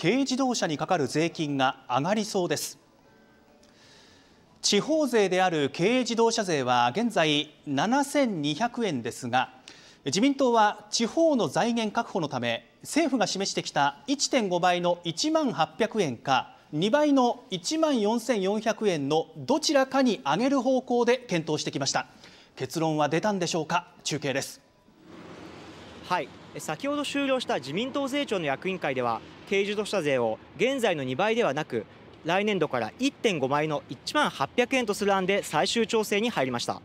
軽自動車にかかる税金が上がりそうです地方税である軽自動車税は現在7200円ですが自民党は地方の財源確保のため政府が示してきた1.5倍の1万800円か2倍の1万4400円のどちらかに上げる方向で検討してきました結論は出たんでしょうか中継ですはい先ほど終了した自民党税調の役員会では軽自動車税を現在の2倍ではなく来年度から1.5倍の1万800円とする案で最終調整に入りました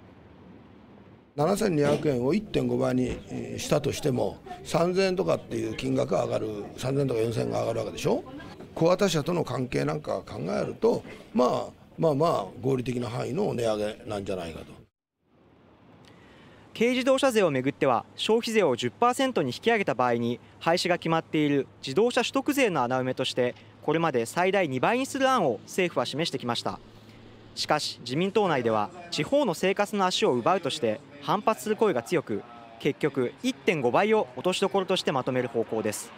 7200円を1.5倍にしたとしても3000円とかっていう金額が上がる3000円とか4000円が上がるわけでしょ小型車との関係なんか考えるとまあまあまあ合理的な範囲の値上げなんじゃないかと。軽自動車税をめぐっては消費税を10%に引き上げた場合に廃止が決まっている自動車取得税の穴埋めとしてこれまで最大2倍にする案を政府は示してきましたしかし自民党内では地方の生活の足を奪うとして反発する声が強く結局1.5倍を落としどころとしてまとめる方向です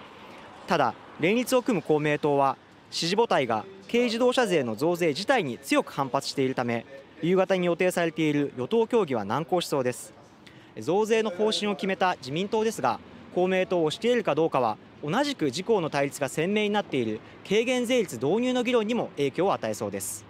ただ連立を組む公明党は支持母体が軽自動車税の増税自体に強く反発しているため夕方に予定されている与党協議は難航しそうです増税の方針を決めた自民党ですが公明党を押し切れるかどうかは同じく自公の対立が鮮明になっている軽減税率導入の議論にも影響を与えそうです。